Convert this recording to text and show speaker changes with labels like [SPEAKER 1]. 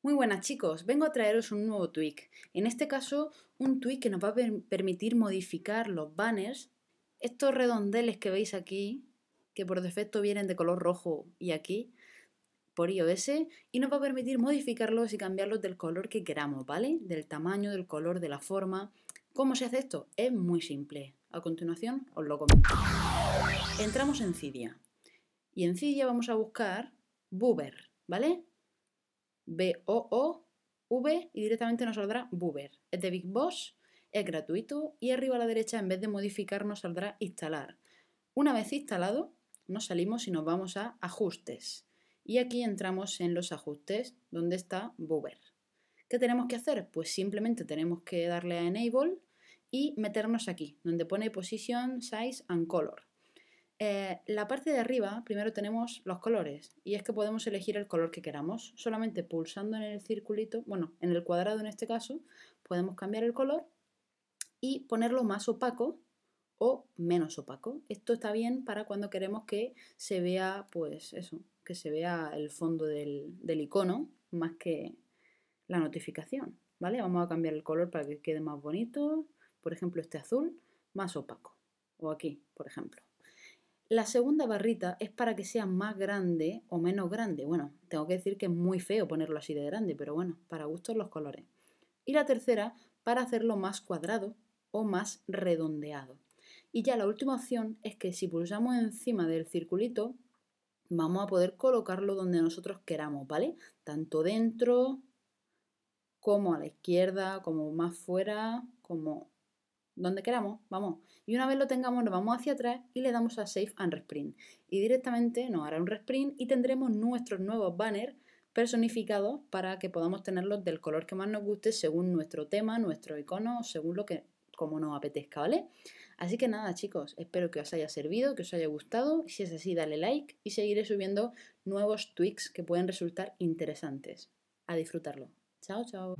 [SPEAKER 1] Muy buenas chicos, vengo a traeros un nuevo tweak. En este caso, un tweak que nos va a permitir modificar los banners, estos redondeles que veis aquí, que por defecto vienen de color rojo y aquí, por iOS, y nos va a permitir modificarlos y cambiarlos del color que queramos, ¿vale? Del tamaño, del color, de la forma. ¿Cómo se hace esto? Es muy simple. A continuación os lo comento. Entramos en Cydia y en Cydia vamos a buscar Boober, ¿vale? B-O-O-V y directamente nos saldrá Boober. Es de Big Boss, es gratuito y arriba a la derecha en vez de modificar nos saldrá instalar. Una vez instalado, nos salimos y nos vamos a ajustes. Y aquí entramos en los ajustes donde está Boober. ¿Qué tenemos que hacer? Pues simplemente tenemos que darle a Enable y meternos aquí, donde pone Position, Size and Color. Eh, la parte de arriba, primero tenemos los colores, y es que podemos elegir el color que queramos. Solamente pulsando en el circulito, bueno, en el cuadrado en este caso, podemos cambiar el color y ponerlo más opaco o menos opaco. Esto está bien para cuando queremos que se vea, pues eso, que se vea el fondo del, del icono más que la notificación, ¿vale? Vamos a cambiar el color para que quede más bonito, por ejemplo este azul, más opaco, o aquí, por ejemplo. La segunda barrita es para que sea más grande o menos grande. Bueno, tengo que decir que es muy feo ponerlo así de grande, pero bueno, para gustos los colores. Y la tercera para hacerlo más cuadrado o más redondeado. Y ya la última opción es que si pulsamos encima del circulito, vamos a poder colocarlo donde nosotros queramos, ¿vale? Tanto dentro como a la izquierda, como más fuera, como donde queramos, vamos. Y una vez lo tengamos, nos vamos hacia atrás y le damos a Save and Resprint. Y directamente nos hará un resprint y tendremos nuestros nuevos banners personificados para que podamos tenerlos del color que más nos guste según nuestro tema, nuestro icono, según lo que como nos apetezca, ¿vale? Así que nada, chicos, espero que os haya servido, que os haya gustado. Si es así, dale like y seguiré subiendo nuevos tweaks que pueden resultar interesantes. A disfrutarlo. Chao, chao.